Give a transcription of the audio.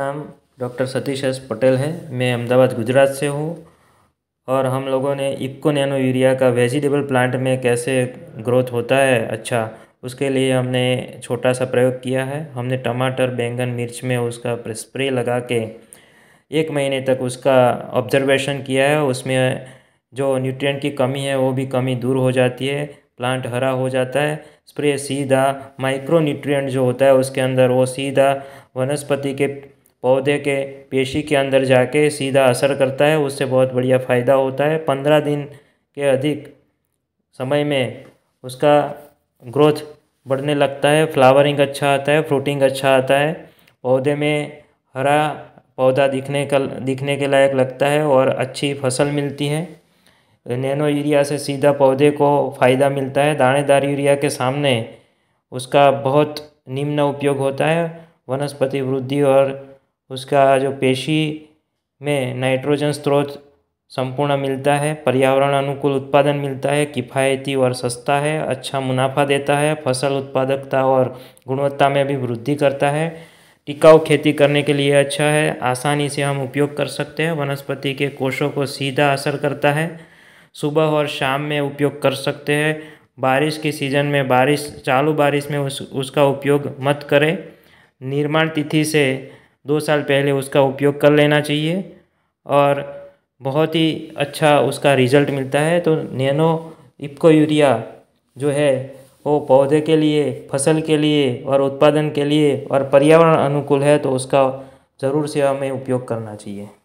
नाम doctor Satish S Patel है मैं अहमदाबाद गुजरात से हूँ और हम लोगों ने इक्को नैनो यूरिया का वेजिटेबल प्लांट में कैसे ग्रोथ होता है अच्छा उसके लिए हमने छोटा सा प्रयोग किया है हमने टमाटर बैंगन मिर्च में उसका स्प्रे लगा के एक महीने तक उसका ऑब्जर्वेशन किया है उसमें जो न्यूट्रिएंट की कमी है वो भी कमी दूर हो जाती है प्लांट हरा हो जाता है स्प्रे सीधा माइक्रो न्यूट्रिएंट जो होता है उसके अंदर वो सीधा वनस्पति के पौधे के पेशी के अंदर जाके सीधा असर करता है उससे बहुत बढ़िया फ़ायदा होता है पंद्रह दिन के अधिक समय में उसका ग्रोथ बढ़ने लगता है फ्लावरिंग अच्छा आता है फ्रूटिंग अच्छा आता है पौधे में हरा पौधा दिखने का दिखने के लायक लगता है और अच्छी फसल मिलती है नैनो यूरिया से सीधा पौधे को फ़ायदा मिलता है दानेदार यूरिया के सामने उसका बहुत निम्न उपयोग होता है वनस्पति वृद्धि और उसका जो पेशी में नाइट्रोजन स्रोत संपूर्ण मिलता है पर्यावरण अनुकूल उत्पादन मिलता है किफ़ायती और सस्ता है अच्छा मुनाफा देता है फसल उत्पादकता और गुणवत्ता में भी वृद्धि करता है टिकाऊ खेती करने के लिए अच्छा है आसानी से हम उपयोग कर सकते हैं वनस्पति के कोषों को सीधा असर करता है सुबह और शाम में उपयोग कर सकते हैं बारिश के सीज़न में बारिश चालू बारिश में उस उसका उपयोग मत करें निर्माण तिथि से दो साल पहले उसका उपयोग कर लेना चाहिए और बहुत ही अच्छा उसका रिज़ल्ट मिलता है तो नैनो इप्को यूरिया जो है वो पौधे के लिए फसल के लिए और उत्पादन के लिए और पर्यावरण अनुकूल है तो उसका ज़रूर से हमें उपयोग करना चाहिए